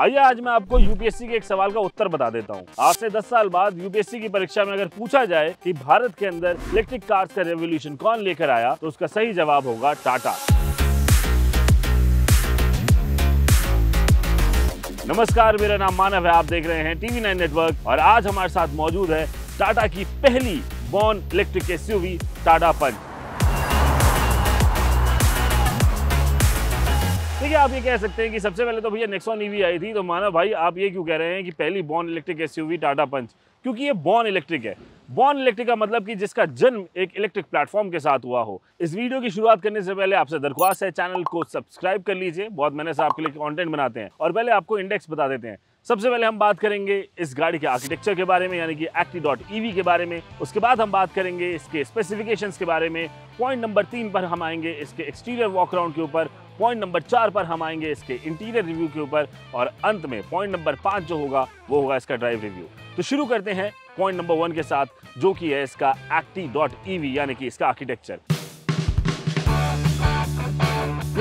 आइए आज मैं आपको यूपीएससी के एक सवाल का उत्तर बता देता हूँ आज से 10 साल बाद यूपीएससी की परीक्षा में अगर पूछा जाए कि भारत के अंदर इलेक्ट्रिक कार्स का रेवोल्यूशन कौन लेकर आया तो उसका सही जवाब होगा टाटा नमस्कार मेरा नाम मानव है आप देख रहे हैं टीवी नाइन नेटवर्क और आज हमारे साथ मौजूद है टाटा की पहली born electric SUV Tata Punch देखिए आप ये कह सकते हैं कि सबसे पहले तो भैया नेक्सॉन ईवी e आई थी तो माना भाई आप ये क्यों कह रहे हैं कि पहली born electric SUV Tata Punch क्योंकि ये बॉर्न इलेक्ट्रिक है बॉर्न इलेक्ट्रिक का मतलब कि जिसका जन्म एक इलेक्ट्रिक प्लेटफॉर्म के साथ हुआ हो इस वीडियो की शुरुआत करने से पहले आपसे दरख्वास्त है चैनल को सब्सक्राइब कर लीजिए बहुत मैंने से आपके लिए कॉन्टेंट बनाते हैं और पहले आपको इंडेक्स बता देते हैं सबसे पहले हम बात करेंगे इस गाड़ी के आर्किटेक्चर के बारे में यानी कि एक्टी डॉट ईवी के बारे में उसके बाद हम बात करेंगे इसके स्पेसिफिकेशंस के बारे में पॉइंट नंबर तीन पर हम आएंगे इसके एक्सटीरियर वॉकराउंड के ऊपर पॉइंट नंबर चार पर हम आएंगे इसके इंटीरियर रिव्यू के ऊपर और अंत में पॉइंट नंबर पाँच जो होगा वो होगा इसका ड्राइव रिव्यू तो शुरू करते हैं पॉइंट नंबर वन के साथ जो कि है इसका एक्टी डॉट यानी कि इसका आर्किटेक्चर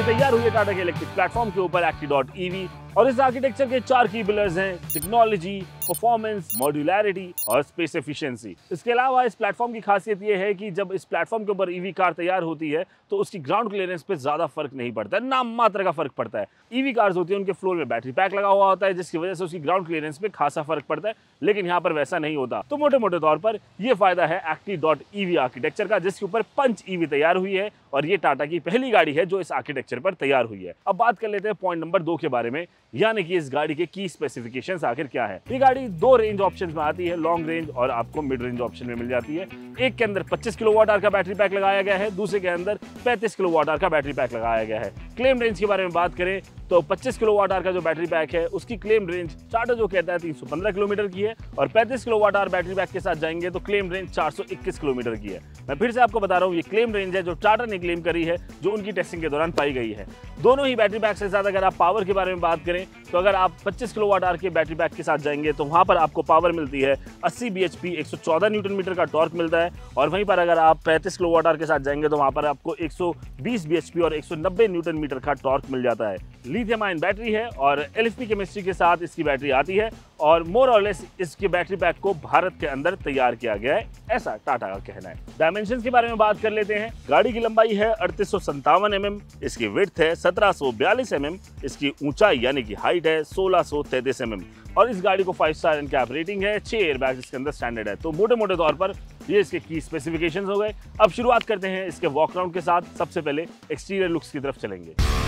तैयार हुई टाटा के इलेक्ट्रिक प्लेटफॉर्म के ऊपर एक्टी डॉट ईवी और इस आर्किटेक्चर के चार की बिलर्स हैं टेक्नोलॉजी परफॉर्मेंस मॉड्यूलैरिटी और स्पेस एफिशिएंसी इसके अलावा इस प्लेटफॉर्म की खासियत यह है कि जब इस प्लेटफॉर्म के ऊपर ईवी e कार तैयार होती है तो उसकी ग्राउंड क्लियरेंस पे ज़्यादा फर्क नहीं पड़ता है नाम मात्र का फर्क पड़ता है ईवी e कार्स होती है उनके फ्लोर में बैटरी पैक लगा हुआ होता है जिसकी वजह से उसकी ग्राउंड क्लियरेंस पे खासा फर्क पड़ता है लेकिन यहाँ पर वैसा नहीं होता तो मोटे मोटे तौर पर यह फायदा है एक्टिव डॉट ईवी आर्किटेक्चर का जिसके ऊपर पंच ईवी e तैयार हुई है और ये टाटा की पहली गाड़ी है जो इस आर्किटेक्चर पर तैयार हुई है अब बात कर लेते हैं पॉइंट नंबर दो के बारे में यानी कि इस गाड़ी के की स्पेसिफिकेशंस आखिर क्या है ये गाड़ी दो रेंज ऑप्शन में आती है लॉन्ग रेंज और आपको मिड रेंज ऑप्शन में मिल जाती है एक के अंदर 25 वाट आर का बैटरी पैक लगाया गया है दूसरे के अंदर 35 वाट आर का बैटरी पैक लगाया गया है क्लेम रेंज के बारे में बात करें तो 25 वाट आर का जो बैटरी पैक है उसकी क्लेम रेंज चार्टर जो कहता है 315 किलोमीटर की है और 35 वाट आर बैटरी पैक के साथ जाएंगे तो क्लेम रेंज 421 किलोमीटर की है मैं फिर से आपको बता रहा हूँ ये क्लेम रेंज है जो चार्टर ने क्लेम करी है जो उनकी टेस्टिंग के दौरान पाई गई है दोनों ही बैटरी पैक से साथ अगर आप पावर के बारे में बात करें करें तो अगर आप 25 किलो वाट आर के बैटरी बैक के साथ जाएंगे तो वहाँ पर आपको पावर मिलती है 80 बी एच पी एक न्यूटन मीटर का टॉर्क मिलता है और वहीं पर अगर आप 35 किलो वाट आर के साथ जाएंगे तो वहाँ पर आपको 120 bhp और 190 न्यूटन मीटर का टॉर्क मिल जाता है लिथियम आयन बैटरी है और एल केमिस्ट्री के साथ इसकी बैटरी आती है और मोर और लेस इसके बैटरी बैक को भारत के अंदर तैयार किया गया है ऐसा टाटा का कहना है डायमेंशन के बारे में बात कर लेते हैं गाड़ी की लंबाई है अड़तीस सौ mm, इसकी विथ है सत्रह सौ एम mm, इसकी ऊंचाई यानी कि हाइट है सोलह सौ तैतीस एम mm। और इस गाड़ी को फाइव स्टार इनके रेटिंग है छह एयर बैग इसके अंदर स्टैंडर्ड है तो मोटे मोटे तौर पर ये इसके की स्पेसिफिकेशन हो गए अब शुरुआत करते हैं इसके वॉकराउंड के साथ सबसे पहले एक्सटीरियर लुक्स की तरफ चलेंगे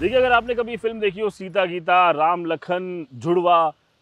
देखिए अगर आपने कभी फिल्म देखी हो सीता गीता राम लखन जुड़वा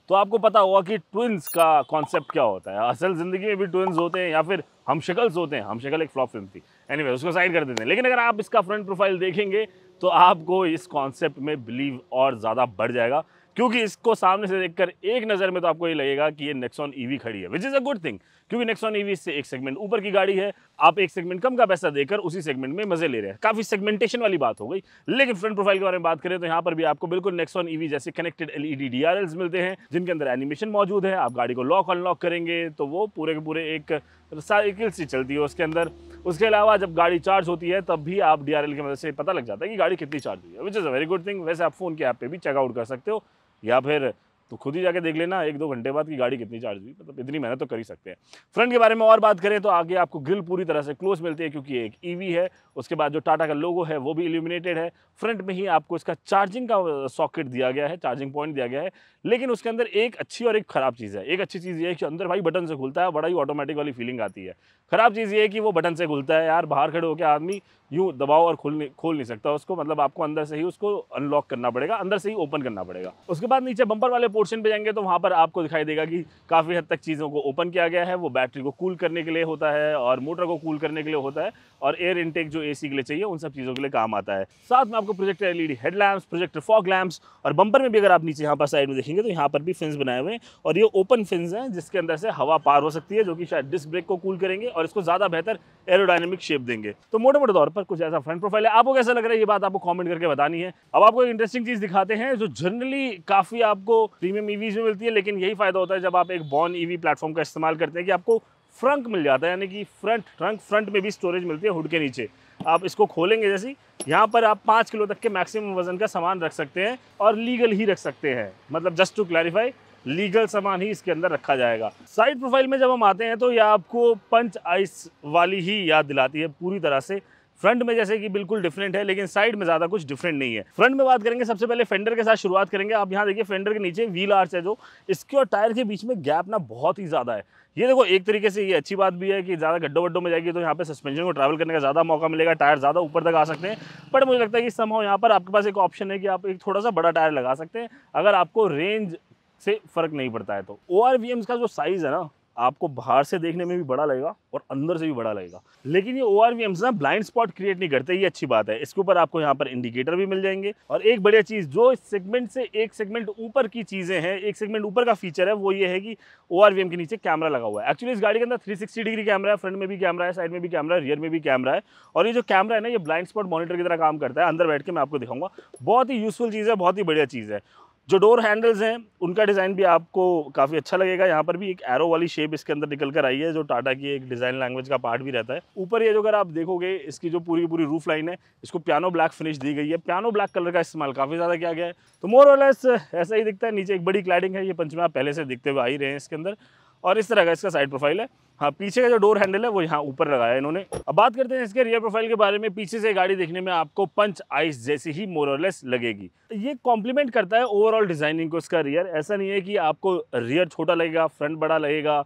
तो आपको पता होगा कि ट्विंस का कॉन्सेप्ट क्या होता है असल ज़िंदगी में भी ट्विंस होते हैं या फिर हम शक्ल्स होते हैं हम शक्ल एक फ्लॉप फिल्म थी एनी anyway, उसको साइड कर देते हैं लेकिन अगर आप इसका फ्रंट प्रोफाइल देखेंगे तो आपको इस कॉन्सेप्ट में बिलीव और ज़्यादा बढ़ जाएगा क्योंकि इसको सामने से देखकर एक नज़र में तो आपको ये लगेगा कि ये नेक्सॉन ईवी e खड़ी है which is a good thing क्योंकि नेक्सॉन ईवी e से एक सेगमेंट ऊपर की गाड़ी है आप एक सेगमेंट कम का पैसा देकर उसी सेगमेंट में मजे ले रहे हैं काफी सेगमेंटेशन वाली बात हो गई लेकिन फ्रंट प्रोफाइल के बारे में बात करें तो यहाँ पर भी आपको बिल्कुल नेक्सॉन ईवी e जैसे कनेक्टेड एलईडी डी मिलते हैं जिनके अंदर एनिमेशन मौजूद है आप गाड़ी को लॉक अनलॉक करेंगे तो वो पूरे के पूरे एक साइकिल सी चलती है उसके अंदर उसके अलावा जब गाड़ी चार्ज होती है तब भी आप डी की मदद से पता लग जाता है कि गाड़ी कितनी चार्ज हुई है which is a very good thing वैसे आप फोन के ऐप पे भी चेकआउट कर सकते हो या फिर तो खुद ही जाके देख लेना एक दो घंटे बाद की गाड़ी कितनी चार्ज हुई मतलब इतनी मेहनत तो कर ही सकते हैं फ्रंट के बारे में और बात करें तो आगे आपको ग्रिल पूरी तरह से क्लोज मिलती है क्योंकि एक ईवी e है उसके बाद जो टाटा का लोगो है वो भी इल्यूमिनेटेड है फ्रंट में ही आपको इसका चार्जिंग का सॉकेट दिया गया है चार्जिंग पॉइंट दिया गया है लेकिन उसके अंदर एक अच्छी और एक ख़राब चीज़ है एक अच्छी चीज़ ये है कि अंदर भाई बटन से खुलता है बड़ा ही ऑटोमेटिक वाली फीलिंग आती है ख़राब चीज़ ये है कि वो बटन से खुलता है यार बाहर खड़े होकर आदमी यूँ दबाओ और खोल नहीं खोल नहीं सकता उसको मतलब आपको अंदर से ही उसको अनलॉक करना पड़ेगा अंदर से ही ओपन करना पड़ेगा उसके बाद नीचे बम्पर वाले पोर्शन पे जाएंगे तो वहाँ पर आपको दिखाई देगा कि काफ़ी हद तक चीज़ों को ओपन किया गया है वो बैटरी को कूल करने के लिए होता है और मोटर को कूल करने के लिए होता है और एयर इनटेक जो एसी के लिए चाहिए उन सब चीज़ों के लिए काम आता है साथ में आपको projector LED headlamps projector fog lamps और बम्पर में भी अगर आप नीचे यहाँ पर साइड में देखेंगे तो यहाँ पर भी फिन्स बनाए हुए हैं और ये ओपन फिन्स हैं जिसके अंदर से हवा पार हो सकती है जो कि शायद डिस्क ब्रेक को कूल करेंगे और इसको ज़्यादा बेहतर एरोडाइनमिक शेप देंगे तो मोटे मोटे तौर पर कुछ ऐसा फ्रंट प्रोफाइल है आपको कैसा लग रहा है ये बात आपको कॉमेंट करके बतानी है अब आपको एक इंटरेस्टिंग चीज़ दिखाते हैं जो जनरली काफ़ी आपको प्रीमियम ईवीज में मिलती है लेकिन यही फ़ायदा होता है जब आप एक बॉन ईवी प्लेटफॉर्म का इस्तेमाल करते हैं कि आपको फ्रंक मिल जाता है यानी कि फ्रंट ट्रंक फ्रंट में भी स्टोरेज मिलती है हुड के नीचे आप इसको खोलेंगे जैसे यहाँ पर आप पाँच किलो तक के मैक्सिमम वजन का सामान रख सकते हैं और लीगल ही रख सकते हैं मतलब जस्ट टू क्लैरिफाई लीगल सामान ही इसके अंदर रखा जाएगा साइड प्रोफाइल में जब हम आते हैं तो यह आपको पंच आइस वाली ही याद दिलाती है पूरी तरह से फ्रंट में जैसे कि बिल्कुल डिफरेंट है लेकिन साइड में ज़्यादा कुछ डिफरेंट नहीं है फ्रंट में बात करेंगे सबसे पहले फेंडर के साथ शुरुआत करेंगे आप यहाँ देखिए फेंडर के नीचे व्हील आर्च है जो इसके और टायर के बीच में गैप ना बहुत ही ज़्यादा है ये देखो एक तरीके से ये अच्छी बात भी है कि ज़्यादा गड्ढों वड्डो में जाएगी तो यहाँ पे सस्पेंशन को ट्रैवल करने का ज़्यादा मौका मिलेगा टायर ज़्यादा ऊपर तक आ सकते हैं बट मुझे लगता है कि समाव यहाँ पर आपके पास एक ऑप्शन है कि आप एक थोड़ा सा बड़ा टायर लगा सकते हैं अगर आपको रेंज से फ़र्क नहीं पड़ता है तो ओ का जो साइज़ है ना आपको बाहर से देखने में भी बड़ा लगेगा और अंदर से भी बड़ा लगेगा लेकिन ये ओ आर ना ब्लाइंड स्पॉट क्रिएट नहीं करते ये अच्छी बात है इसके ऊपर आपको यहाँ पर इंडिकेटर भी मिल जाएंगे और एक बढ़िया चीज़ जो इस सेगमेंट से एक सेगमेंट ऊपर की चीज़ें हैं एक सेगमेंट ऊपर का फीचर है वो ये है कि ओ आर के नीचे कैमरा लगा हुआ है एक्चुअली इस गाड़ी के अंदर थ्री डिग्री कैमरा है फ्रंट में भी कैमरा है साइड में भी कैमरा है रियर में भी कैमरा है और ये जो कैमरा है ना ये ब्लाइंड स्पॉट मॉनिटर की तरह काम करता है अंदर बैठ के मैं आपको दिखाऊंगा बहुत ही यूजफुल चीज़ है बहुत ही बढ़िया चीज़ है जो डोर हैंडल्स हैं उनका डिज़ाइन भी आपको काफ़ी अच्छा लगेगा यहाँ पर भी एक एरो वाली शेप इसके अंदर निकल कर आई है जो टाटा की एक डिज़ाइन लैंग्वेज का पार्ट भी रहता है ऊपर ये जो अगर आप देखोगे इसकी जो पूरी पूरी रूफ लाइन है इसको पियानो ब्लैक फिनिश दी गई है पियानो ब्लैक कलर का इस्तेमाल काफ़ी ज़्यादा किया गया है तो मोर और लेस ऐसा ही दिखता है नीचे एक बड़ी क्लाइडिंग है ये पंचमा पहले से दिखते हुए आ ही रहे हैं इसके अंदर और इस तरह का इसका साइड प्रोफाइल है हाँ पीछे का जो डोर हैंडल है वो यहाँ ऊपर लगाया इन्होंने अब बात करते हैं इसके रियर प्रोफाइल के बारे में पीछे से गाड़ी देखने में आपको पंच आइस जैसी ही मोरलेस लगेगी ये कॉम्प्लीमेंट करता है ओवरऑल डिजाइनिंग को इसका रियर ऐसा नहीं है कि आपको रियर छोटा लगेगा फ्रंट बड़ा लगेगा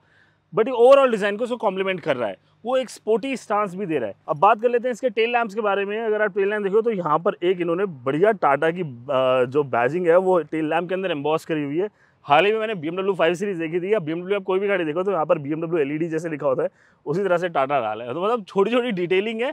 बट ये ओवरऑल डिज़ाइन को उसको कॉम्प्लीमेंट कर रहा है वो एक स्पोर्टी स्टांस भी दे रहा है अब बात कर लेते हैं इसके टेल लैम्प के बारे में अगर आप टेल लैम्प देखो तो यहाँ पर एक इन्होंने बढ़िया टाटा की जो बैजिंग है वो टेल लैम्प के अंदर एम्बॉस करी हुई है हाल ही में मैंने बी एमडब्ल्यू फाइव सीरीज देखी थी या बी एमडब्ल्यू आप कोई भी गाड़ी देखो तो यहाँ पर बी एमडब्ल्यू एलईडी जैसे लिखा होता है उसी तरह से टाटा डाला है तो मतलब छोटी छोटी डिटेलिंग है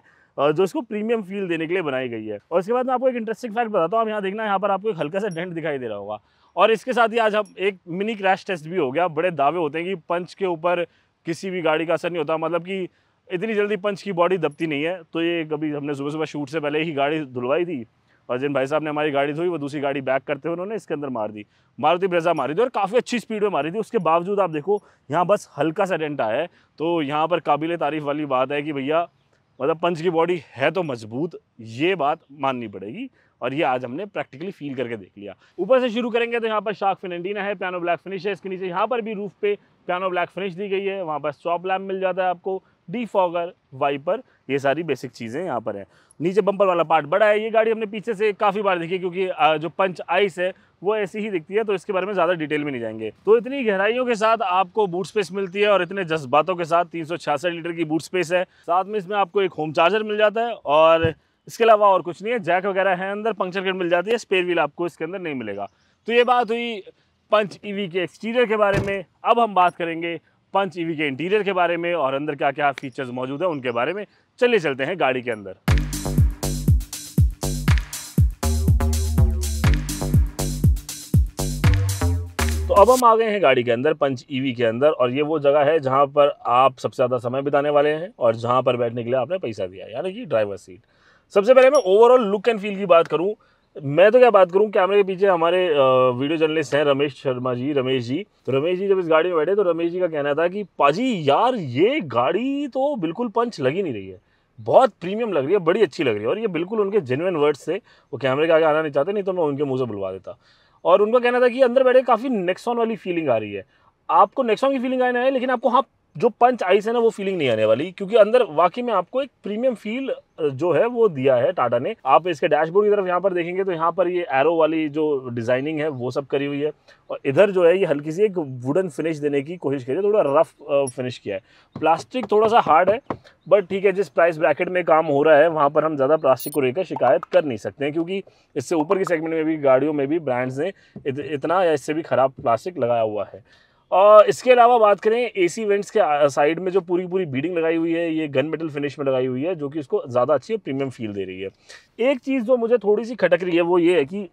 जो इसको प्रीमियम फील देने के लिए बनाई गई है और इसके बाद मैं आपको एक इंटरेस्टिंग फैक्ट बताता हूँ आप यहाँ देखना यहाँ पर आपको एक हल्का सा डेंट दिखाई दे रहा होगा और इसके साथ ही आज हम एक मिनी क्रैश टेस्ट भी हो गया बड़े दावे होते हैं कि पंच के ऊपर किसी भी गाड़ी का असर नहीं होता मतलब कि इतनी जल्दी पंच की बॉडी दबती नहीं है तो ये कभी हमने सुबह सुबह शूट से पहले ही गाड़ी धुलवाई थी और जिन भाई साहब ने हमारी गाड़ी धोई वो दूसरी गाड़ी बैक करते हुए उन्होंने इसके अंदर मार दी मारुति ब्रेजा मारी थी और काफ़ी अच्छी स्पीड में मारी थी उसके बावजूद आप देखो यहाँ बस हल्का सा डेंट आया है तो यहाँ पर काबिल तारीफ़ वाली बात है कि भैया मतलब पंच की बॉडी है तो मजबूत ये बात माननी पड़ेगी और ये आज हमने प्रैक्टिकली फील करके देख लिया ऊपर से शुरू करेंगे तो यहाँ पर शार्क फिनंडीना है पियानो ब्लैक फिनिश है इसके नीचे यहाँ पर भी रूफ पे पियानो ब्लैक फिनिश दी गई है वहाँ पर स्टॉप लैम्प मिल जाता है आपको डी फॉगर वाइपर ये सारी बेसिक चीज़ें यहाँ पर है नीचे बम्पर वाला पार्ट बड़ा है ये गाड़ी हमने पीछे से काफ़ी बार देखी क्योंकि जो पंच आइस है वो ऐसी ही दिखती है तो इसके बारे में ज़्यादा डिटेल में नहीं जाएंगे तो इतनी गहराइयों के साथ आपको बूट स्पेस मिलती है और इतने जज्बातों के साथ तीन लीटर की बूट स्पेस है साथ में इसमें आपको एक होम चार्जर मिल जाता है और इसके अलावा और कुछ नहीं है जैक वगैरह है अंदर पंक्चर किट मिल जाती है स्पेयर व्हील आपको इसके अंदर नहीं मिलेगा तो ये बात हुई पंच ईवी e के एक्सटीरियर के बारे में अब हम बात करेंगे पंच ईवी के इंटीरियर के बारे में और अंदर क्या क्या फीचर्स मौजूद है उनके बारे में चलिए चलते हैं गाड़ी के अंदर तो अब हम आ गए हैं गाड़ी के अंदर पंच ईवी के अंदर और ये वो जगह है जहां पर आप सबसे ज़्यादा समय बिताने वाले हैं और जहां पर बैठने के लिए आपने पैसा दिया यानी कि ड्राइवर सीट सबसे पहले मैं ओवरऑल लुक एंड फील की बात करूं मैं तो क्या बात करूं कैमरे के पीछे हमारे वीडियो जर्नलिस्ट हैं रमेश शर्मा जी रमेश जी तो रमेश जी जब इस गाड़ी में बैठे तो रमेश जी का कहना था कि पाजी यार ये गाड़ी तो बिल्कुल पंच लगी नहीं रही है बहुत प्रीमियम लग रही है बड़ी अच्छी लग रही है और ये बिल्कुल उनके जेनुअन वर्ड्स थे वो कैमरे के आगे आना नहीं चाहते नहीं तो मैं उनके मुँह से बुलवा देता और उनका कहना था कि अंदर बैठे काफ़ी नेक्सॉन वाली फीलिंग आ रही है आपको नेक्सॉन की फीलिंग आने है लेकिन आपको हाँ जो पंच आइस है ना वो फीलिंग नहीं आने वाली क्योंकि अंदर वाकई में आपको एक प्रीमियम फील जो है वो दिया है टाटा ने आप इसके डैशबोर्ड की तरफ यहाँ पर देखेंगे तो यहाँ पर ये एरो वाली जो डिजाइनिंग है वो सब करी हुई है और इधर जो है ये हल्की सी एक वुडन फिनिश देने की कोशिश करी है थोड़ा रफ फिनिश किया है प्लास्टिक थोड़ा सा हार्ड है बट ठीक है जिस प्राइस ब्रैकेट में काम हो रहा है वहाँ पर हम ज़्यादा प्लास्टिक को लेकर शिकायत कर नहीं सकते हैं क्योंकि इससे ऊपर की सेगमेंट में भी गाड़ियों में भी ब्रांड्स ने इतना या इससे भी ख़राब प्लास्टिक लगाया हुआ है और इसके अलावा बात करें एसी वेंट्स के साइड में जो पूरी पूरी बीडिंग लगाई हुई है ये गन मेटल फिनिश में लगाई हुई है जो कि इसको ज़्यादा अच्छी प्रीमियम फील दे रही है एक चीज़ जो मुझे थोड़ी सी खटक रही है वो ये है कि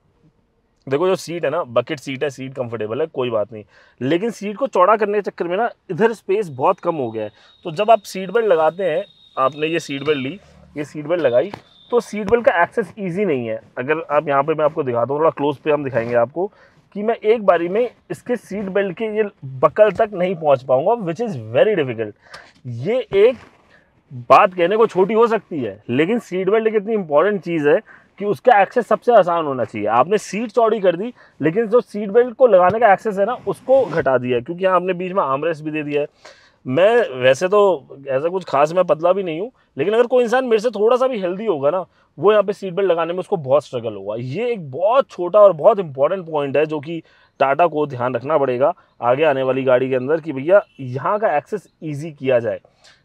देखो जो सीट है ना बकेट सीट है सीट कंफर्टेबल है कोई बात नहीं लेकिन सीट को चौड़ा करने के चक्कर में ना इधर स्पेस बहुत कम हो गया है तो जब आप सीट बेल्ट लगाते हैं आपने ये सीट बेल्ट ली ये सीट बेल्ट लगाई तो सीट बेल्ट का एक्सेस ईजी नहीं है अगर आप यहाँ पर मैं आपको दिखाता हूँ थोड़ा क्लोज पे हम दिखाएंगे आपको कि मैं एक बारी में इसके सीट बेल्ट के ये बकल तक नहीं पहुंच पाऊंगा विच इज़ वेरी डिफ़िकल्ट ये एक बात कहने को छोटी हो सकती है लेकिन सीट बेल्ट एक इतनी इंपॉर्टेंट चीज़ है कि उसका एक्सेस सबसे आसान होना चाहिए आपने सीट चौड़ी कर दी लेकिन जो सीट बेल्ट को लगाने का एक्सेस है ना उसको घटा दिया क्योंकि आपने बीच में आमरेस भी दे दिया है मैं वैसे तो ऐसा कुछ खास मैं पतला भी नहीं हूँ लेकिन अगर कोई इंसान मेरे से थोड़ा सा भी हेल्दी होगा ना वो यहाँ पे सीट बेल्ट लगाने में उसको बहुत स्ट्रगल होगा ये एक बहुत छोटा और बहुत इंपॉर्टेंट पॉइंट है जो कि टाटा को ध्यान रखना पड़ेगा आगे आने वाली गाड़ी के अंदर कि भैया यहाँ का एक्सेस ईजी किया जाए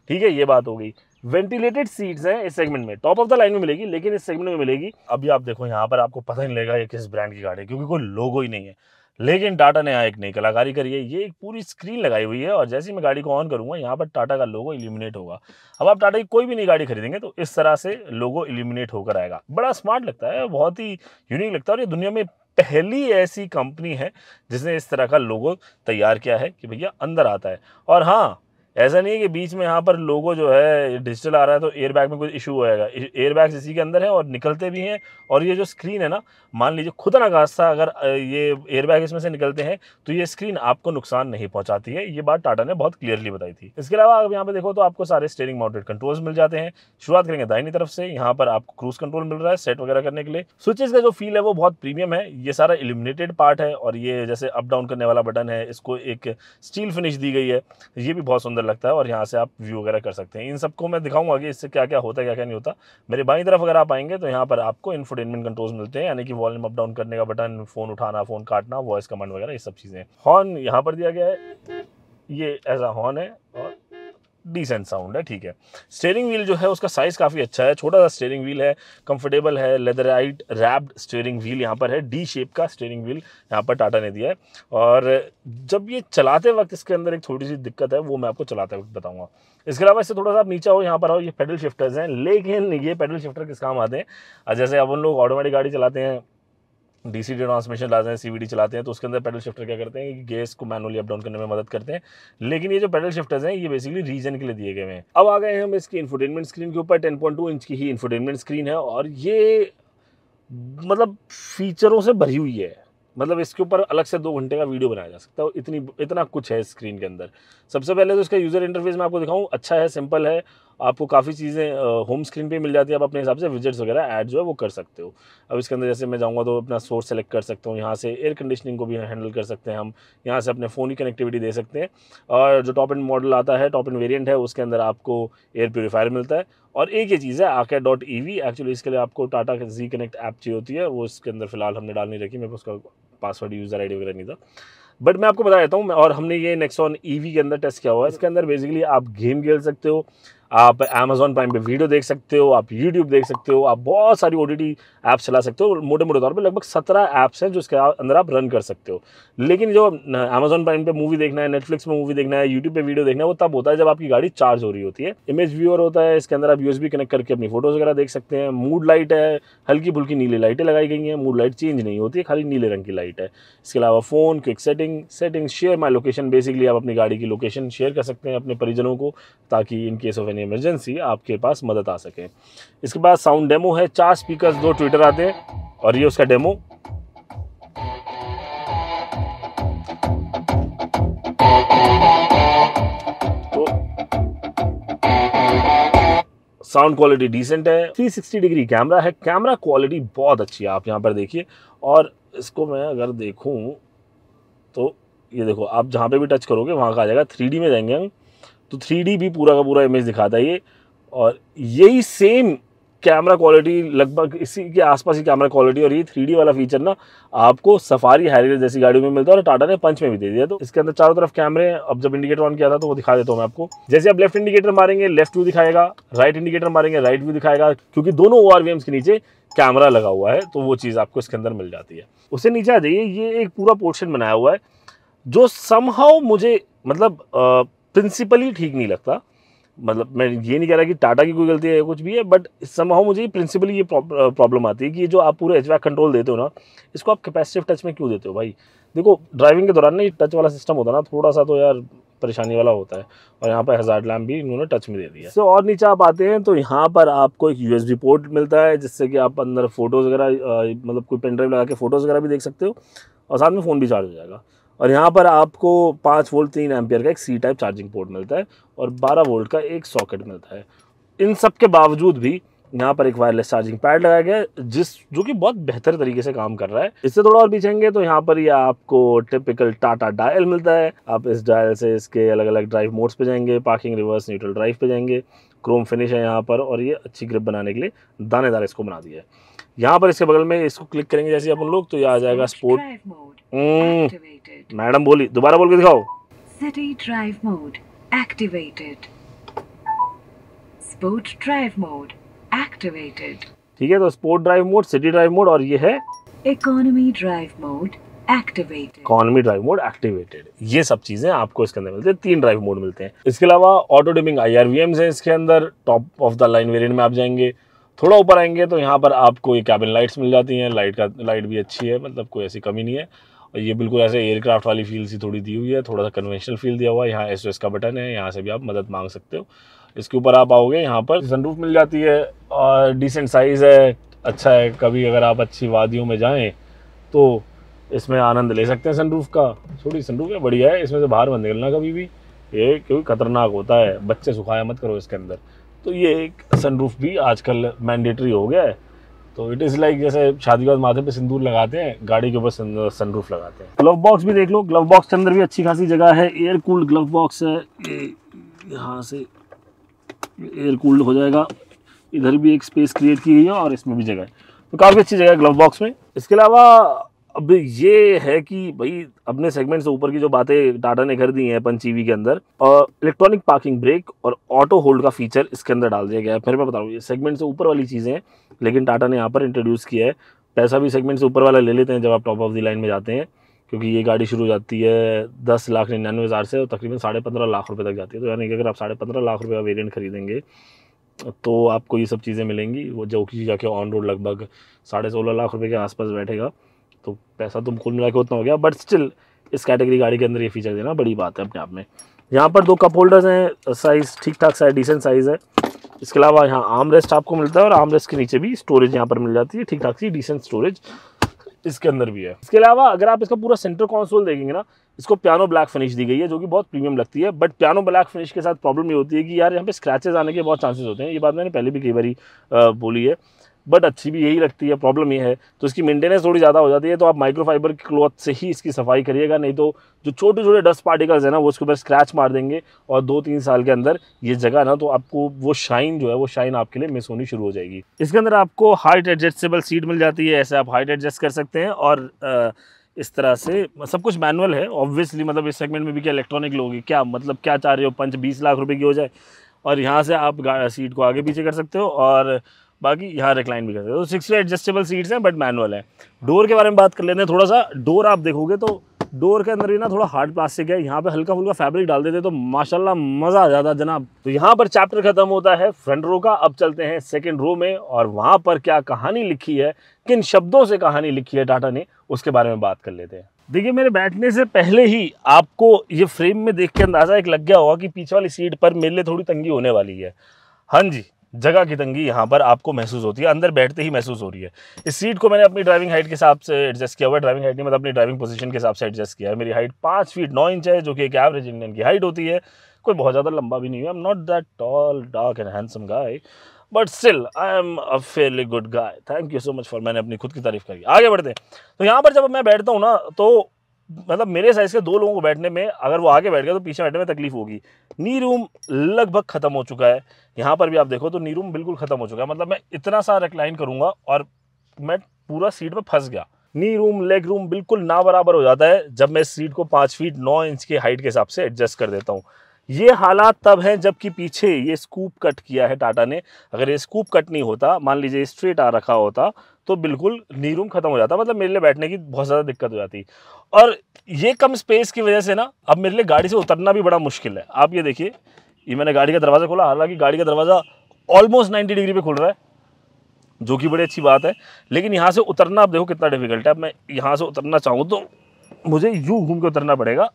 ठीक है ये बात हो गई वेंटिलेटेड सीट्स हैं इस सेगमेंट में टॉप ऑफ द लाइन में मिलेगी लेकिन इस सेगमेंट में मिलेगी अभी आप देखो यहाँ पर आपको पता नहीं लगेगा ये किस ब्रांड की गाड़ी है क्योंकि कोई लोगो ही नहीं है लेकिन टाटा ने यहाँ एक नई कलाकारी करी है ये एक पूरी स्क्रीन लगाई हुई है और जैसे ही मैं गाड़ी को ऑन करूँगा यहाँ पर टाटा का लोगो इल्यूमिनेट होगा अब आप टाटा की कोई भी नई गाड़ी खरीदेंगे तो इस तरह से लोगो इल्यूमिनेट होकर आएगा बड़ा स्मार्ट लगता है बहुत ही यूनिक लगता है और ये दुनिया में पहली ऐसी कंपनी है जिसने इस तरह का लोगो तैयार किया है कि भैया अंदर आता है और हाँ ऐसा नहीं है कि बीच में यहाँ पर लोगो जो है डिजिटल आ रहा है तो एयर बैग में कुछ इशू होएगा एयर बैग इसी के अंदर है और निकलते भी हैं और ये जो स्क्रीन है ना मान लीजिए खुद ना खास्ता अगर ये एयर बैग इसमें से निकलते हैं तो ये स्क्रीन आपको नुकसान नहीं पहुँचाती है ये बात टाटा ने बहुत क्लियरली बताई थी इसके अलावा अगर यहाँ पर देखो तो आपको सारे स्टेयरिंग माउंटेड कंट्रोल्स मिल जाते हैं शुरुआत करेंगे दाइनी तरफ से यहाँ पर आपको क्रूज कंट्रोल मिल रहा है सेट वगैरह करने के लिए स्विचेज का जो फील है वो बहुत प्रीमियम है ये सारा इलिमिनेटेड पार्ट है और ये जैसे अप डाउन करने वाला बटन है इसको एक स्टील फिनिश दी गई है ये भी बहुत सुंदर सुंदर लगता है और यहाँ से आप व्यू वगैरह कर सकते हैं इन सबको मैं दिखाऊंगा कि इससे क्या क्या होता है क्या क्या नहीं होता मेरे बाई तरफ अगर आप आएंगे तो यहाँ पर आपको इन्फोटेनमेंट कंट्रोल्स मिलते हैं यानी कि वॉल्यूम अप डाउन करने का बटन फ़ोन उठाना फ़ोन काटना वॉइस कमांड वगैरह ये सब चीज़ें हॉर्न यहाँ पर दिया गया है ये एज अ हॉर्न है और डिसेंट साउंड है ठीक है स्टेयरिंग व्हील जो है उसका साइज़ काफ़ी अच्छा है छोटा सा स्टेयरिंग व्हील है कंफर्टेबल है लेदराइट रैप्ड स्टेयरिंग व्हील यहाँ पर है डी शेप का स्टेयरिंग व्हील यहाँ पर टाटा ने दिया है और जब ये चलाते वक्त इसके अंदर एक थोड़ी सी दिक्कत है वो मैं आपको चलाते वक्त बताऊँगा इसके अलावा इससे थोड़ा सा आप नीचे आओ यहाँ पर आओ ये पेडल शिफ्टर्स हैं लेकिन ये पेडल शिफ्टर किस काम आते हैं जैसे अपन लोग ऑटोमेटिक गाड़ी चलाते हैं डी सी ट्रांसमिशन लाते हैं सी चलाते हैं तो उसके अंदर पेडल शिफ्टर क्या करते हैं कि गैस को मैनुअली अप डाउन करने में मदद करते हैं लेकिन ये जो पेडल शिफ्टर्स हैं ये बेसिकली रीजन के लिए दिए गए हैं अब आ गए हम इसकी इन्फोटेनमेंट स्क्रीन के ऊपर टेन पॉइंट टू इंच की ही इन्फोटेनमेंट स्क्रीन है और ये मतलब फीचरों से भरी हुई है मतलब इसके ऊपर अलग से दो घंटे का वीडियो बनाया जा सकता है इतनी इतना कुछ है स्क्रीन के अंदर सबसे पहले तो इसका यूज़र इंटरफेस मैं आपको दिखाऊँ अच्छा है सिंपल है आपको काफ़ी चीज़ें होम स्क्रीन पे मिल जाती है आप अपने हिसाब से विजिट्स वगैरह ऐड जो है वो कर सकते हो अब इसके अंदर जैसे मैं जाऊँगा तो अपना सोर्स सेलेक्ट कर सकता हूँ यहाँ से एयर कंडीशनिंग को भी हैंडल कर सकते हैं हम यहाँ से अपने फ़ोन की कनेक्टिविटी दे सकते हैं और जो टॉप एंड मॉडल आता है टॉप एंड वेरियंट है उसके अंदर आपको एयर प्योरीफायर मिलता है और एक ही चीज़ है आके डॉट ई वी एक्चुअली इसके लिए आपको टाटा जी कनेक्ट ऐप चाहिए होती है वो इसके अंदर फिलहाल हमने डाल नहीं रखी मेरे को उसका पासवर्ड यूज़र आई वगैरह नहीं था बट मैं आपको बता देता हूँ और हमने ये नेक्सॉन ई e के अंदर टेस्ट किया हुआ है इसके अंदर बेसिकली आप गेम खेल सकते हो आप अमेजोन प्राइम पे वीडियो देख सकते हो आप यूट्यूब देख सकते हो आप बहुत सारी ओ टी ऐप्स चला सकते हो मोटे मोटे तौर पर लगभग सत्रह ऐप्स हैं जो इसके अंदर आप रन कर सकते हो लेकिन जो अमेजोन प्राइम पे मूवी देखना है नेटफ्लिक्स में मूवी देखना है यूट्यूब पे वीडियो देखना है वो तब होता है जब आपकी गाड़ी चार्ज हो रही होती है इमेज व्यूअर होता है इसके अंदर आप यूएसबी कनेक्ट करके अपनी फोटोज वगैरह देख सकते हैं मूड लाइट है हल्की फुल्की नीले लाइटें लगाई गई हैं मूड लाइट चेंज नहीं होती है खाली नीले रंग की लाइट है इसके अलावा phone quick setting setting share my location basically आप अपनी गाड़ी की लोकेशन शेयर कर सकते हैं अपने परिजनों को ताकि in case of any emergency आपके पास मदद आ सके इसके बाद साउंड डेमो है चार स्पीकर्स दो ट्विटर आते हैं और ये उसका डेमो साउंड क्वालिटी डिसेंट है 360 डिग्री कैमरा है कैमरा क्वालिटी बहुत अच्छी है आप यहाँ पर देखिए और इसको मैं अगर देखूँ तो ये देखो आप जहाँ पे भी टच करोगे वहाँ का आ जाएगा थ्री में जाएंगे हम तो थ्री भी पूरा का पूरा इमेज दिखाता है ये और यही सेम कैमरा क्वालिटी लगभग इसी के आसपास ही कैमरा क्वालिटी और ये थ्री वाला फीचर ना आपको सफारी हैरियर जैसी गाड़ियों में मिलता है और टाटा ने पंच में भी दे दिया तो इसके अंदर चारों तरफ कैमरे हैं अब जब इंडिकेटर ऑन किया था तो वो दिखा देता हूँ मैं आपको जैसे आप लेफ्ट इंडिकेटर मारेंगे लेफ्ट व्यू दिखाएगा राइट इंडिकेटर मारेंगे राइट व्यू दिखाएगा क्योंकि दोनों ओ के नीचे कैमरा लगा हुआ है तो वो चीज़ आपको इसके अंदर मिल जाती है उससे नीचे आ जाइए ये एक पूरा पोर्शन बनाया हुआ है जो समहाउ मुझे मतलब प्रिंसिपली ठीक नहीं लगता मतलब मैं ये नहीं कह रहा कि टाटा की कोई गलती है या कुछ भी है बट समाओ मुझे प्रिंसिपली ये प्रॉब्लम आती है कि जो आप पूरे एच कंट्रोल देते हो ना इसको आप कैपेसिटिव टच में क्यों देते हो भाई देखो ड्राइविंग के दौरान ना ये टच वाला सिस्टम होता ना थोड़ा सा तो यार परेशानी वाला होता है और यहाँ पर हज़ार लैम्प भी इन्होंने टच में दे दिया सो so, और नीचे आप आते हैं तो यहाँ पर आपको एक यू पोर्ट मिलता है जिससे कि आप अंदर फोटोज़ वगैरह मतलब कोई पेन ड्राइव लगा के फ़ोटोज़ वगैरह भी देख सकते हो और साथ में फ़ोन भी चार्ज हो जाएगा और यहाँ पर आपको पाँच वोल्ट तीन एम्पियर का एक सी टाइप चार्जिंग पोर्ट मिलता है और बारह वोल्ट का एक सॉकेट मिलता है इन सब के बावजूद भी यहाँ पर एक वायरलेस चार्जिंग पैड लगाया गया है जिस जो कि बहुत बेहतर तरीके से काम कर रहा है इससे थोड़ा और पीछेंगे तो यहाँ पर ये यह आपको टिपिकल टाटा डायल मिलता है आप इस डायल से इसके अलग अलग ड्राइव मोड्स पे जाएंगे पार्किंग रिवर्स न्यूट्रल ड्राइव पे जाएंगे क्रोम फिनिश है यहाँ पर और ये अच्छी ग्रिप बनाने के लिए दानेदार इसको बना दिया है यहाँ पर इसके बगल में इसको क्लिक करेंगे जैसे अपन लोग तो ये आ जाएगा स्पोर्ट हम्म। मैडम बोली दोबारा बोल के दिखाओ city drive mode activated sport drive mode activated ठीक है तो sport drive mode city drive mode और ये है economy drive mode activated economy drive mode activated ये सब चीजें आपको इसके अंदर मिलते हैं तीन ड्राइव मोड मिलते हैं इसके अलावा auto dimming I R V Ms है इसके अंदर top of the line variant में आप जाएंगे थोड़ा ऊपर आएंगे तो यहाँ पर आपको ये कैबिन लाइट्स मिल जाती हैं लाइट का लाइट भी अच्छी है मतलब कोई ऐसी कमी नहीं है और ये बिल्कुल ऐसे एयरक्राफ्ट वाली फील सी थोड़ी दी हुई है थोड़ा सा कन्वेंशनल फील दिया हुआ है यहाँ एस का बटन है यहाँ से भी आप मदद मांग सकते हो इसके ऊपर आप आओगे यहाँ पर सनरूफ मिल जाती है और डिसेंट साइज़ है अच्छा है कभी अगर आप अच्छी वादियों में जाएँ तो इसमें आनंद ले सकते हैं सनरूफ का छोटी सनरूफ है बढ़िया है इसमें से बाहर मत निकलना कभी भी ये क्योंकि खतरनाक होता है बच्चे सुखाया मत करो इसके अंदर तो ये एक सनरूफ भी आजकल मैंडेटरी हो गया है तो इट इज़ लाइक जैसे शादी के माथे पे सिंदूर लगाते हैं गाड़ी के ऊपर सनरूफ लगाते हैं ग्लव बॉक्स भी देख लो ग्लव बॉक्स के अंदर भी अच्छी खासी जगह है एयर कूल्ड ग्लव बॉक्स है ये यहाँ से एयर कूल्ड हो जाएगा इधर भी एक स्पेस क्रिएट की गई है और इसमें भी जगह है तो काफ़ी अच्छी जगह है ग्लव बॉक्स में इसके अलावा अब ये है कि भाई अपने सेगमेंट से ऊपर की जो बातें टाटा ने कर दी हैं पंचीवी के अंदर और इलेक्ट्रॉनिक पार्किंग ब्रेक और ऑटो होल्ड का फीचर इसके अंदर डाल दिया गया है फिर मैं बता रहा हूँ ये सेगमेंट से ऊपर वाली चीज़ें लेकिन टाटा ने यहाँ पर इंट्रोड्यूस किया है पैसा भी सेगमेंट से ऊपर वाला ले लेते हैं जब आप टॉप ऑफ दी लाइन में जाते हैं क्योंकि ये गाड़ी शुरू हो जाती है दस लाख निन्यानवे हज़ार से और तकरीबन साढ़े पंद्रह लाख रुपये तक जाती है तो यानी कि अगर आप साढ़े पंद्रह लाख रुपये का वेरियंट खरीदेंगे तो आपको ये सब चीज़ें मिलेंगी वो जो कि जाके ऑन रोड लगभग साढ़े सोलह लाख रुपये के आसपास बैठेगा तो पैसा तुम कुल मिला के उतना हो गया बट स्टिल इस कैटेगरी गाड़ी के अंदर ये फीचर देना बड़ी बात है अपने आप में यहाँ पर दो कप होल्डर्स हैं साइज़ ठीक ठाक साइज डिसेंट साइज़ है इसके अलावा यहाँ आम रेस्ट आपको मिलता है और आम रेस्ट के नीचे भी स्टोरेज यहाँ पर मिल जाती है ठीक ठाक सी डिसेंट स्टोरेज इसके अंदर भी है इसके अलावा अगर आप इसका पूरा सेंटर कॉन्सोल देखेंगे ना इसको प्यानो ब्लैक फिनिश दी गई है जो कि बहुत प्रीमियम लगती है बट प्यानो ब्लैक फिनिश के साथ प्रॉब्लम ये होती है कि यार यहाँ पे स्क्रैचेस आने के बहुत चांसेस होते हैं ये बात मैंने पहले भी कई बार बोली है बट अच्छी भी यही लगती है प्रॉब्लम ये है तो इसकी मेंटेनेंस थोड़ी ज़्यादा हो जाती है तो आप माइक्रोफाइबर की क्लॉथ से ही इसकी सफाई करिएगा नहीं तो जो छोटे छोटे डस्ट पार्टिकल्स हैं ना वो उसके ऊपर स्क्रैच मार देंगे और दो तीन साल के अंदर ये जगह ना तो आपको वो शाइन जो है वो शाइन आपके लिए मिस होनी शुरू हो जाएगी इसके अंदर आपको हाइट एडजस्टेबल सीट मिल जाती है ऐसे आप हाइट एडजस्ट कर सकते हैं और इस तरह से सब कुछ मैनुअल है ऑब्वियसली मतलब इस सेगमेंट में भी क्या इलेक्ट्रॉनिक लोगे क्या मतलब क्या चाह रहे हो पंच बीस लाख रुपये की हो जाए और यहाँ से आप सीट को आगे पीछे कर सकते हो और बाकी यहाँ रिक्लाइन भी कर सकते हो तो सिक्स एडजस्टेबल सीट्स हैं बट मैनुअल है डोर के बारे में बात कर लेते हैं थोड़ा सा डोर आप देखोगे तो डोर के अंदर भी ना थोड़ा हार्ड प्लास्टिक है यहाँ पे हल्का फुल्का फैब्रिक डाल देते तो माशाल्लाह मज़ा आ जाता जनाब तो यहाँ पर चैप्टर खत्म होता है फ्रंट रो का अब चलते हैं सेकंड रो में और वहाँ पर क्या कहानी लिखी है किन शब्दों से कहानी लिखी है टाटा ने उसके बारे में बात कर लेते हैं देखिए मेरे बैठने से पहले ही आपको ये फ्रेम में देख के अंदाज़ा एक लग गया होगा कि पीछे वाली सीट पर मेरे लिए थोड़ी तंगी होने वाली है हाँ जी जगह की तंगी यहाँ पर आपको महसूस होती है अंदर बैठते ही महसूस हो रही है इस सीट को मैंने अपनी ड्राइविंग हाइट के हिसाब से एडजस्ट किया हुआ है ड्राइविंग हाइट नहीं मतलब अपनी ड्राइविंग पोजीशन के हिसाब से एडजस्ट किया है मेरी हाइट पाँच फीट नौ इंच है जो कि एक एवरेज इंडियन की हाइट होती है कोई बहुत ज़्यादा लंबा भी नहीं है am not that tall dark and handsome guy but still I am a fairly good guy thank you so much for मैंने अपनी खुद की तारीफ करी आगे बढ़ते हैं तो यहाँ पर जब मैं बैठता हूँ ना तो मतलब मेरे साइज़ के दो लोगों को बैठने में अगर वो आगे बैठ गया तो पीछे बैठने में तकलीफ होगी नी रूम लगभग ख़त्म हो चुका है यहाँ पर भी आप देखो तो नी रूम बिल्कुल ख़त्म हो चुका है मतलब मैं इतना सा रिक्लाइन करूंगा और मैं पूरा सीट में फंस गया नी रूम लेग रूम बिल्कुल ना बराबर हो जाता है जब मैं इस सीट को पाँच फीट नौ इंच के हाइट के हिसाब से एडजस्ट कर देता हूँ ये हालात तब हैं जबकि पीछे ये स्कूप कट किया है टाटा ने अगर ये स्कूप कट नहीं होता मान लीजिए स्ट्रेट आ रखा होता तो बिल्कुल नी रूम ख़त्म हो जाता मतलब मेरे लिए बैठने की बहुत ज़्यादा दिक्कत हो जाती और ये कम स्पेस की वजह से ना अब मेरे लिए गाड़ी से उतरना भी बड़ा मुश्किल है आप ये देखिए ये मैंने गाड़ी का दरवाज़ा खोला हालांकि गाड़ी का दरवाज़ा ऑलमोस्ट नाइन्टी डिग्री पर खुल रहा है जो कि बड़ी अच्छी बात है लेकिन यहाँ से उतरना आप देखो कितना डिफिकल्ट है अब मैं यहाँ से उतरना चाहूँ तो मुझे यूँ घूम के उतरना पड़ेगा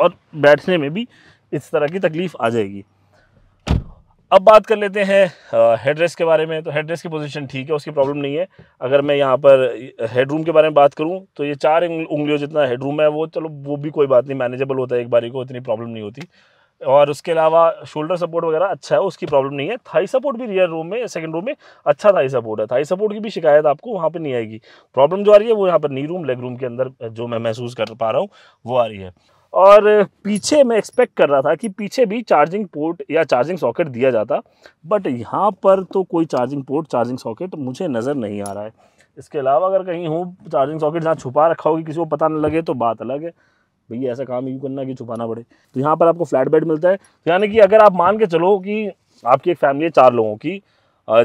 और बैठने में भी इस तरह की तकलीफ़ आ जाएगी अब बात कर लेते हैं हेडरेस के बारे में तो हेडरेस की पोजीशन ठीक है उसकी प्रॉब्लम नहीं है अगर मैं यहाँ पर हेडरूम के बारे में बात करूँ तो ये चार उंगलियों जितना हेडरूम है वो चलो वो भी कोई बात नहीं मैनेजेबल होता है एक बारी को इतनी प्रॉब्लम नहीं होती और उसके अलावा शोल्डर सपोर्ट वगैरह अच्छा है उसकी प्रॉब्लम नहीं है थाई सपोर्ट भी रियर रूम में सेकंड रूम में अच्छा थाई सपोर्ट है थाई सपोर्ट की भी शिकायत आपको वहाँ पर नहीं आएगी प्रॉब्लम जो आ रही है वो यहाँ पर नी रूम लेग रूम के अंदर जो मैं महसूस कर पा रहा हूँ वो आ रही है और पीछे मैं एक्सपेक्ट कर रहा था कि पीछे भी चार्जिंग पोर्ट या चार्जिंग सॉकेट दिया जाता बट यहाँ पर तो कोई चार्जिंग पोर्ट चार्जिंग सॉकेट मुझे नज़र नहीं आ रहा है इसके अलावा अगर कहीं हूँ चार्जिंग सॉकेट जहाँ छुपा रखा होगी किसी को पता ना लगे तो बात अलग है भैया ऐसा काम यूँ करना कि छुपाना पड़े तो यहाँ पर आपको फ्लैट बेड मिलता है तो यानी कि अगर आप मान के चलो कि आपकी एक फैमिली है चार लोगों की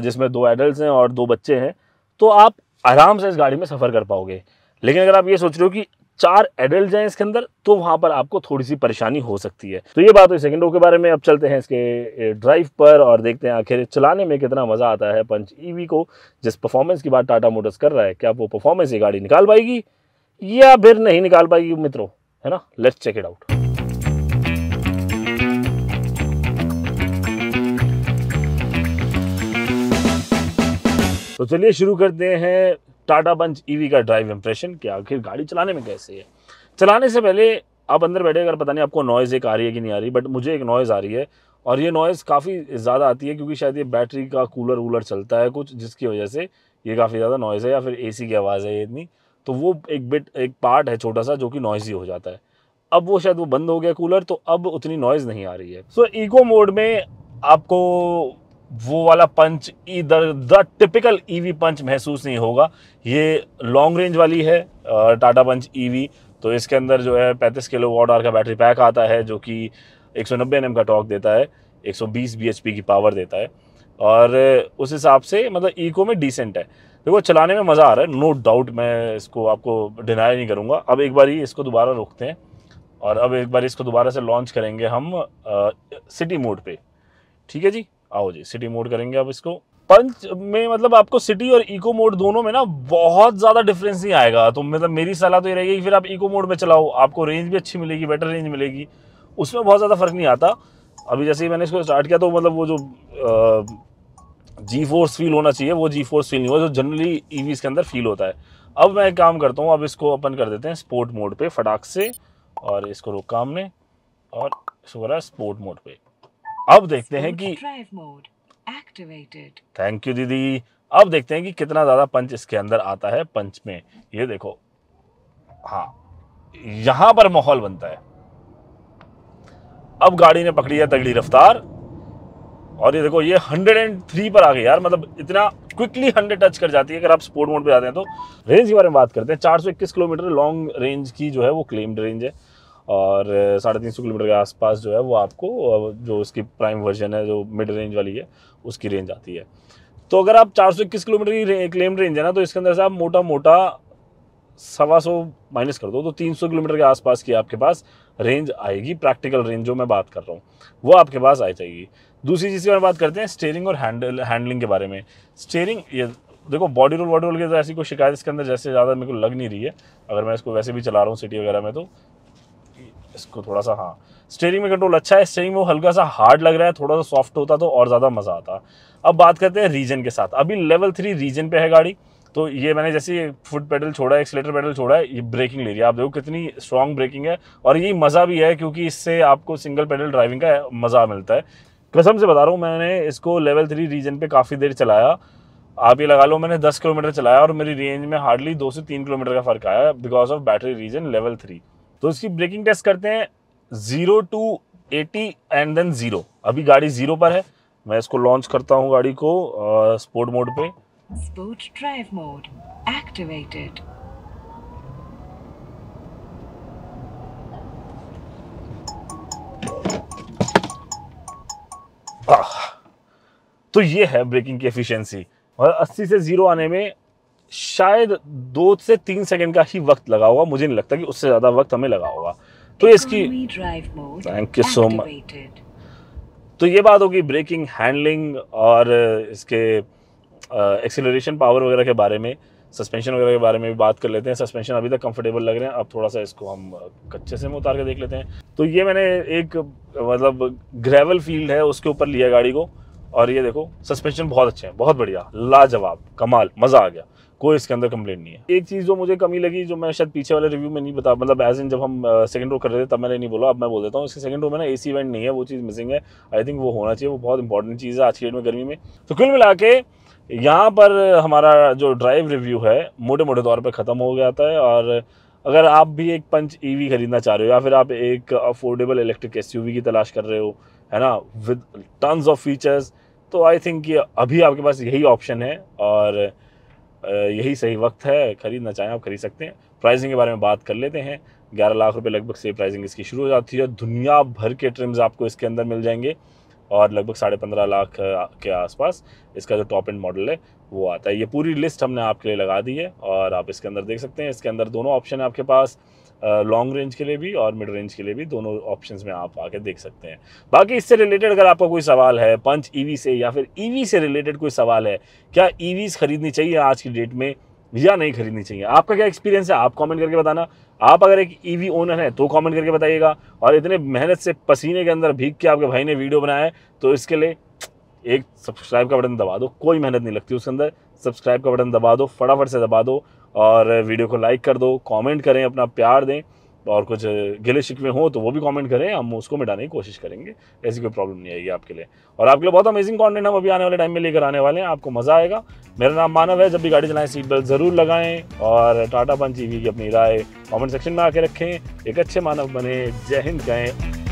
जिसमें दो एडल्ट हैं और दो बच्चे हैं तो आप आराम से इस गाड़ी में सफ़र कर पाओगे लेकिन अगर आप ये सोच रहे हो कि चार एडल्ट जाए इसके अंदर तो वहाँ पर आपको थोड़ी सी परेशानी हो सकती है तो ये बात हुई सेकेंड रो के बारे में अब चलते हैं इसके ड्राइव पर और देखते हैं आखिर चलाने में कितना मज़ा आता है पंच ईवी e को जिस परफॉर्मेंस की बात टाटा मोटर्स कर रहा है क्या वो परफॉर्मेंस ये गाड़ी निकाल पाएगी या फिर नहीं निकाल पाएगी मित्रों है ना लेट्स चेक इट आउट तो चलिए शुरू करते हैं टाटा पंच ईवी e का ड्राइव इंप्रेशन कि आखिर गाड़ी चलाने में कैसे है चलाने से पहले आप अंदर बैठे अगर पता नहीं आपको नॉइज़ एक आ रही है कि नहीं आ रही बट मुझे एक नॉइज़ आ रही है और ये नॉइज़ काफ़ी ज़्यादा आती है क्योंकि शायद ये बैटरी का कूलर वूलर चलता है कुछ जिसकी वजह से ये काफ़ी ज़्यादा नॉइज़ है या फिर एसी की आवाज़ है ये इतनी तो वो एक बिट एक पार्ट है छोटा सा जो कि नॉइज़ी हो जाता है अब वो शायद वो बंद हो गया कूलर तो अब उतनी नॉइज़ नहीं आ रही है सो so, ईको मोड में आपको वो वाला पंच इधर द टिपिकल ईवी पंच महसूस नहीं होगा ये लॉन्ग रेंज वाली है टाटा पंच ईवी तो इसके अंदर जो है 35 किलो वॉट आर का बैटरी पैक आता है जो कि 190 सौ का टॉक देता है 120 सौ की पावर देता है और उस हिसाब से मतलब ईको में डिसेंट है देखो चलाने में मज़ा आ रहा है नो डाउट मैं इसको आपको डिनाई नहीं करूँगा अब एक बार ही इसको दोबारा रोकते हैं और अब एक बार इसको दोबारा से लॉन्च करेंगे हम आ, सिटी मोड पे ठीक है जी आओ जी सिटी मोड करेंगे आप इसको पंच में मतलब आपको सिटी और इको मोड दोनों में ना बहुत ज़्यादा डिफरेंस नहीं आएगा तो मतलब मेरी सलाह तो ये रहेगी कि फिर आप इको मोड में चलाओ आपको रेंज भी अच्छी मिलेगी बेटर रेंज मिलेगी उसमें बहुत ज़्यादा फ़र्क नहीं आता अभी जैसे ही मैंने इसको स्टार्ट किया तो मतलब वो जो जी फोर्स फील होना चाहिए वो जी फोर्स फील नहीं हुआ जो जनरली ई e के अंदर फील होता है अब मैं एक काम करता हूँ अब इसको अपन कर देते हैं स्पोर्ट मोड पे फटाक से और इसको रोक काम में और इसको करा स्पोर्ट मोड पे अब देखते हैं कि थैंक यू दीदी अब देखते हैं कि कितना ज़्यादा पंच इसके अंदर आता है पंच में ये देखो हाँ यहां पर माहौल बनता है अब गाड़ी ने पकड़ी है तगड़ी रफ्तार और ये देखो ये 103 पर आ गई यार मतलब इतना क्विकली 100 टच कर जाती है अगर आप स्पोर्ट मोड पे आते हैं तो रेंज के बारे में बात करते हैं 421 किलोमीटर लॉन्ग रेंज की जो है वो क्लेम्ड रेंज है और साढ़े तीन सौ किलोमीटर के आसपास जो है वो आपको जो उसकी प्राइम वर्जन है जो मिड रेंज वाली है उसकी रेंज आती है तो अगर आप चार सौ इक्कीस किलोमीटर की क्लेम रेंज है ना तो इसके अंदर से आप मोटा मोटा सवा सौ माइनस कर दो तो तीन सौ किलोमीटर के आसपास की आपके पास रेंज आएगी प्रैक्टिकल रेंज जो मैं बात कर रहा हूँ वो आपके पास आ जाएगी दूसरी चीज़ की मैं बात करते हैं स्टेयरिंग और हैंडल हैंडलिंग के बारे में स्टेयरिंग ये देखो बॉडी रोल बॉडी रोल की तो ऐसी कोई शिकायत इसके अंदर जैसे ज़्यादा मेरे को लग नहीं रही है अगर मैं इसको वैसे भी चला रहा हूँ सिटी वगैरह में तो इसको थोड़ा सा हाँ स्टेयरिंग में कंट्रोल अच्छा है स्टेयरिंग में वो हल्का सा हार्ड लग रहा है थोड़ा सा सॉफ्ट होता तो और ज़्यादा मज़ा आता अब बात करते हैं रीजन के साथ अभी लेवल थ्री रीजन पे है गाड़ी तो ये मैंने जैसे फुट पेडल छोड़ा है एक्सलेटर पेडल छोड़ा है ये ब्रेकिंग ले रही है आप देखो कितनी स्ट्रॉन्ग ब्रेकिंग है और ये मज़ा भी है क्योंकि इससे आपको सिंगल पेडल ड्राइविंग का मज़ा मिलता है कसम से बता रहा हूँ मैंने इसको लेवल थ्री रीजन पर काफ़ी देर चलाया आप ये लगा लो मैंने 10 किलोमीटर चलाया और मेरी रेंज में हार्डली दो से तीन किलोमीटर का फ़र्क आया because of battery reason level three तो इसकी ब्रेकिंग टेस्ट करते हैं zero to eighty and then zero अभी गाड़ी ज़ीरो पर है मैं इसको लॉन्च करता हूँ गाड़ी को स्पोर्ट मोड पे स्पोर्ट ड्राइव मोड एक्टिवेटेड तो ये है ब्रेकिंग की एफिशिएंसी और 80 से ज़ीरो आने में शायद दो से तीन सेकंड का ही वक्त लगा होगा मुझे नहीं लगता कि उससे ज़्यादा वक्त हमें लगा होगा तो इसकी थैंक यू सो मच तो ये बात होगी ब्रेकिंग हैंडलिंग और इसके एक्सेलरेशन पावर वगैरह के बारे में सस्पेंशन वगैरह के बारे में भी बात कर लेते हैं सस्पेंशन अभी तक कंफर्टेबल लग रहे हैं अब थोड़ा सा इसको हम कच्चे से में उतार के देख लेते हैं तो ये मैंने एक मतलब ग्रेवल फील्ड है उसके ऊपर लिया गाड़ी को और ये देखो सस्पेंशन बहुत अच्छे हैं बहुत बढ़िया लाजवाब कमाल मज़ा आ गया कोई इसके अंदर कंप्लेंट नहीं है एक चीज़ जो मुझे कमी लगी जो मैं शायद पीछे वाले रिव्यू में नहीं बता मतलब एज इन जब हम सेकंड रो कर रहे थे तब मैंने नहीं बोला अब मैं बोल देता हूँ इसके सेकंड रो में ना एसी इवेंट नहीं है वो चीज़ मिसिंग है आई थिंक वो होना चाहिए वो बहुत इंपॉर्टेंट चीज़ है आज की डेट में गर्मी में तो कुल मिला के यहाँ पर हमारा जो ड्राइव रिव्यू है मोटे मोटे तौर पर ख़त्म हो गया था और अगर आप भी एक पंच ई e खरीदना चाह रहे हो या फिर आप एक अफोर्डेबल इलेक्ट्रिक एस की तलाश कर रहे हो है ना विद टन्स ऑफ फीचर्स तो आई थिंक ये अभी आपके पास यही ऑप्शन है और यही सही वक्त है खरीदना चाहें आप खरीद सकते हैं प्राइसिंग के बारे में बात कर लेते हैं ग्यारह लाख रुपए लगभग से प्राइसिंग इसकी शुरू हो जाती है और दुनिया भर के ट्रिम्स आपको इसके अंदर मिल जाएंगे और लगभग साढ़े पंद्रह लाख के आसपास इसका जो टॉप एंड मॉडल है वो आता है ये पूरी लिस्ट हमने आपके लिए लगा दी है और आप इसके अंदर देख सकते हैं इसके अंदर दोनों ऑप्शन है आपके पास लॉन्ग रेंज के लिए भी और मिड रेंज के लिए भी दोनों ऑप्शंस में आप आके देख सकते हैं बाकी इससे रिलेटेड अगर आपका कोई सवाल है पंच ईवी e से या फिर ईवी e से रिलेटेड कोई सवाल है क्या ईवीज e खरीदनी चाहिए आज की डेट में या नहीं खरीदनी चाहिए आपका क्या एक्सपीरियंस है आप कमेंट करके बताना आप अगर एक ईवी ओनर हैं तो कमेंट करके बताइएगा और इतने मेहनत से पसीने के अंदर भीग के आपके भाई ने वीडियो बनाया है तो इसके लिए एक सब्सक्राइब का बटन दबा दो कोई मेहनत नहीं लगती उसके अंदर सब्सक्राइब का बटन दबा दो फटाफट से दबा दो और वीडियो को लाइक कर दो कमेंट करें अपना प्यार दें और कुछ गिले शिकवे हों तो वो भी कमेंट करें हम उसको मिटाने की कोशिश करेंगे ऐसी कोई प्रॉब्लम नहीं आएगी आपके लिए और आपके लिए बहुत अमेजिंग कंटेंट हम अभी आने वाले टाइम में लेकर आने वाले हैं आपको मज़ा आएगा मेरा नाम मानव है जब भी गाड़ी चलाएं सीट बेल्ट ज़रूर लगाएं और टाटा पंच ईवी की अपनी राय कॉमेंट सेक्शन में आके रखें एक अच्छे मानव बने जय हिंद कहें